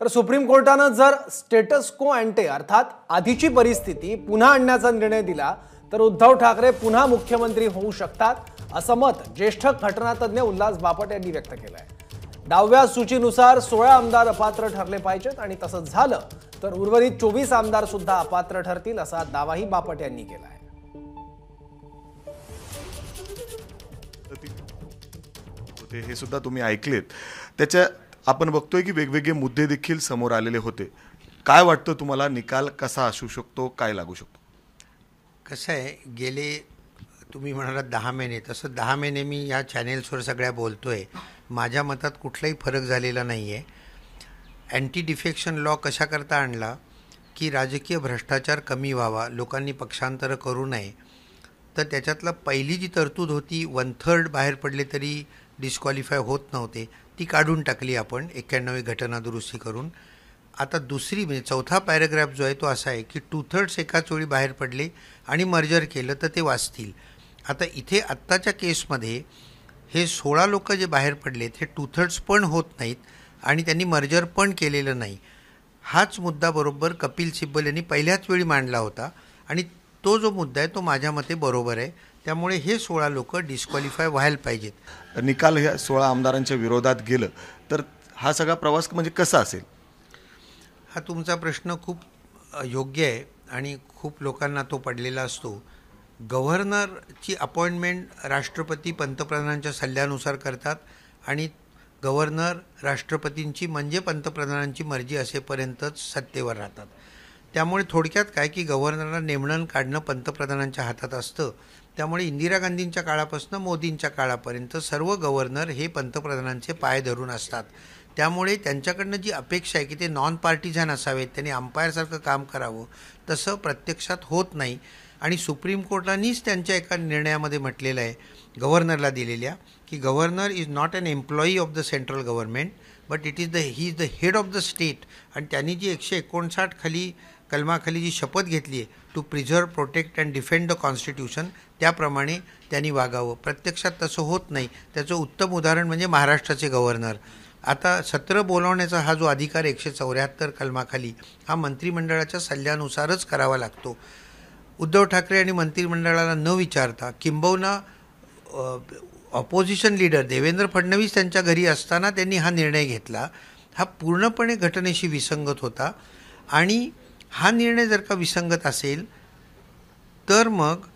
तर सुप्रीम कोर्टानं जर स्टेटस को अँटे अर्थात आधीची परिस्थिती पुन्हा आणण्याचा निर्णय दिला तर उद्धव ठाकरे पुन्हा मुख्यमंत्री होऊ शकतात असं मत ज्येष्ठ घटनातज्ञ उल्हास बापट यांनी व्यक्त केलं आहे दहाव्या सूचीनुसार सोळा आमदार अपात्र ठरले पाहिजेत आणि तसं झालं तर उर्वरित चोवीस आमदार सुद्धा अपात्र ठरतील असा दावाही बापट यांनी केला आहे हे सुद्धा तुम्ही ऐकलेत त्याच्या आपण बघतोय की वेगवेगळे मुद्दे देखील समोर आलेले होते काय वाटतं तुम्हाला निकाल कसा असू शकतो काय लागू शकतो कसं आहे गेले तुम्ही म्हणालात दहा महिने तसं दहा महिने मी या चॅनेल्सवर सगळ्या बोलतोय माझ्या मतात कुठलाही फरक झालेला नाही आहे अँटी डिफेक्शन लॉ कशाकरता आणला की राजकीय भ्रष्टाचार कमी व्हावा लोकांनी पक्षांतरं करू नये तर त्याच्यातला पहिली जी तरतूद होती वन थर्ड बाहेर पडले तरी डिस्क्वालिफाय होत नव्हते ती काढून टाकली आपण एक्क्याण्णवी घटना दुरुस्ती करून आता दुसरी म्हणजे चौथा पॅरेग्राफ जो आहे तो असा आहे की टू थर्ड्स एकाच वेळी बाहेर पडले आणि मर्जर केलं तर ते वाचतील आता इथे आत्ताच्या केसमध्ये हे सोळा लोक जे बाहेर पडलेत हे टू थर्ड्स पण होत नाहीत आणि त्यांनी मर्जर पण केलेलं नाही हाच मुद्दा बरोबर कपिल सिब्बल यांनी पहिल्याच वेळी मांडला होता आणि तो जो मुद्दा आहे तो माझ्या मते बरोबर आहे त्यामुळे हे सोळा लोक डिस्क्वालिफाय व्हायला पाहिजेत निकाल ह्या सोळा आमदारांच्या विरोधात गेलं तर हा सगळा प्रवास म्हणजे कसा असेल हा तुमचा प्रश्न खूप योग्य आहे आणि खूप लोकांना तो पडलेला असतो गव्हर्नरची अपॉइंटमेंट राष्ट्रपती पंतप्रधानांच्या सल्ल्यानुसार करतात आणि गव्हर्नर राष्ट्रपतींची म्हणजे पंतप्रधानांची मर्जी असेपर्यंतच सत्तेवर राहतात त्यामुळे थोडक्यात काय की गव्हर्नरला नेमणं काढणं पंतप्रधानांच्या हातात असतं त्यामुळे इंदिरा गांधींच्या काळापासून मोदींच्या काळापर्यंत सर्व गव्हर्नर हे पंतप्रधानांचे पाय धरून असतात त्यामुळे त्यांच्याकडनं जी अपेक्षा आहे की ते नॉन पार्टीझान असावेत त्यांनी अंपायरसारखं काम करावं तसं प्रत्यक्षात होत नाही आणि सुप्रीम कोर्टानेच त्यांच्या एका निर्णयामध्ये म्हटलेलं आहे गव्हर्नरला दिलेल्या की governor is not an employee of the central government but it is the he is the head of the state आणि त्यांनी जी एकशे एकोणसाठ खाली कलमाखाली जी शपथ घेतली आहे to preserve protect and defend the constitution त्याप्रमाणे त्यांनी वागावं प्रत्यक्षात तसं होत नाही त्याचं उत्तम उदाहरण म्हणजे महाराष्ट्राचे गव्हर्नर आता सत्र बोलावण्याचा हा जो अधिकार एकशे चौऱ्याहत्तर कलमाखाली हा मंत्रिमंडळाच्या सल्ल्यानुसारच करावा लागतो उद्धव ठाकरे आणि मंत्रिमंडळाला न विचारता किंबहुना ऑपोजिशन लीडर देवेंद्र फडणवीस त्यांच्या घरी असताना त्यांनी हा निर्णय घेतला हा पूर्णपणे घटनेशी विसंगत होता आणि हा निर्णय जर का विसंगत असेल तर मग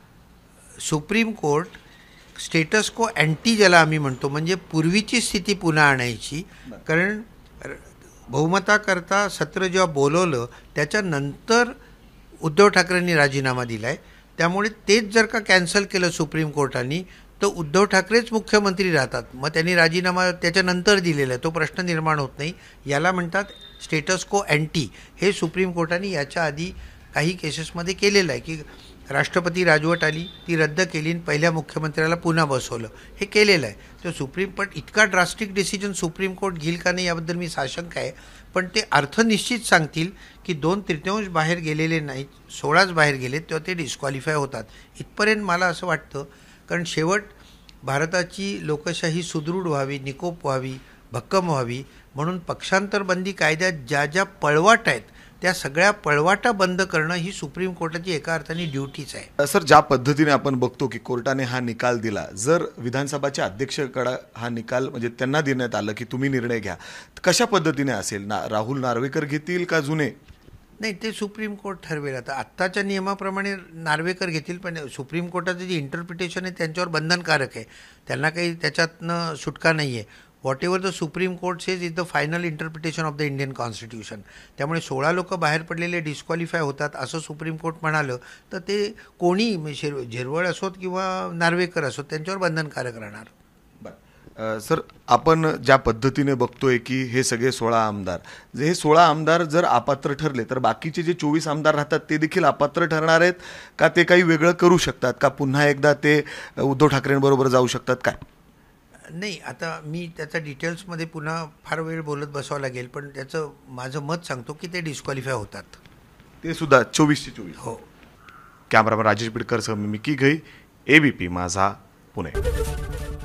supreme court status quo ante ज्याला आम्ही म्हणतो म्हणजे पूर्वीची स्थिती पुन्हा आणायची कारण बहुमताकरता सत्र जेव्हा बोलवलं त्याच्यानंतर उद्धव ठाकरेंनी राजीनामा दिला आहे त्यामुळे तेच जर का कॅन्सल केलं सुप्रीम कोर्टाने तर उद्धव ठाकरेच मुख्यमंत्री राहतात मग त्यांनी राजीनामा त्याच्यानंतर दिलेला आहे तो प्रश्न निर्माण होत नाही याला म्हणतात स्टेटस को अँटी हे सुप्रीम कोर्टाने याच्या आधी काही केसेसमध्ये केलेलं आहे की राष्ट्रपती राजवट आली ती रद्द केली आणि पहिल्या मुख्यमंत्र्याला पुन्हा बसवलं हे केलेलं आहे तर सुप्रीम पण इतका ड्रास्टिक डिसिजन सुप्रीम कोर्ट घेईल का नाही याबद्दल मी साशंक आहे पण ते अर्थ निश्चित सांगतील की दोन तृतीयांश बाहेर गेलेले नाहीत सोळाच बाहेर गेलेत तेव्हा ते डिस्क्वालिफाय होतात इथपर्यंत मला असं वाटतं कारण शेवट भारताची लोकशाही सुदृढ व्हावी निकोप व्हावी भक्कम व्हावी म्हणून पक्षांतरबंदी कायद्यात ज्या ज्या पळवाट आहेत त्या सगळ्या पळवाटा बंद करणं ही सुप्रीम कोर्टाची एका अर्थाने ड्युटीच आहे सर ज्या पद्धतीने आपण बघतो की कोर्टाने हा निकाल दिला जर विधानसभाच्या अध्यक्षकडे हा निकाल म्हणजे त्यांना देण्यात आलं की तुम्ही निर्णय घ्या कशा पद्धतीने असेल ना राहुल नार्वेकर घेतील का जुने नाही ते सुप्रीम कोर्ट ठरवेल आता आत्ताच्या नियमाप्रमाणे नार्वेकर घेतील पण सुप्रीम कोर्टाचं जे इंटरप्रिटेशन आहे त्यांच्यावर बंधनकारक आहे त्यांना काही त्याच्यातनं सुटका नाही आहे whatever the supreme court says is the final interpretation of the Indian constitution त्यामुळे सोळा लोकं बाहेर पडलेले डिस्क्वालिफाय होतात असं सुप्रीम कोर्ट म्हणालं तर ते कोणी म्हणजे शिर झिरवळ असोत किंवा नार्वेकर असोत त्यांच्यावर बंधनकारक राहणार सर आपण ज्या पद्धतीने बघतोय की हे सगळे सोळा आमदार जे हे सोळा आमदार जर अपात्र ठरले तर बाकीचे जे चोवीस आमदार राहतात ते देखील अपात्र ठरणार आहेत का ते काही वेगळं करू शकतात का पुन्हा एकदा ते उद्धव ठाकरेंबरोबर जाऊ शकतात काय नाही आता मी त्याचा डिटेल्समध्ये पुन्हा फार वेळ बोलत बसावं लागेल पण त्याचं माझं मत सांगतो की ते डिस्क्वालिफाय होतात ते सुद्धा ते चोवीस हो कॅमेरामॅन राजेश बिडकरसह मी की घई एबीपी माझा पुणे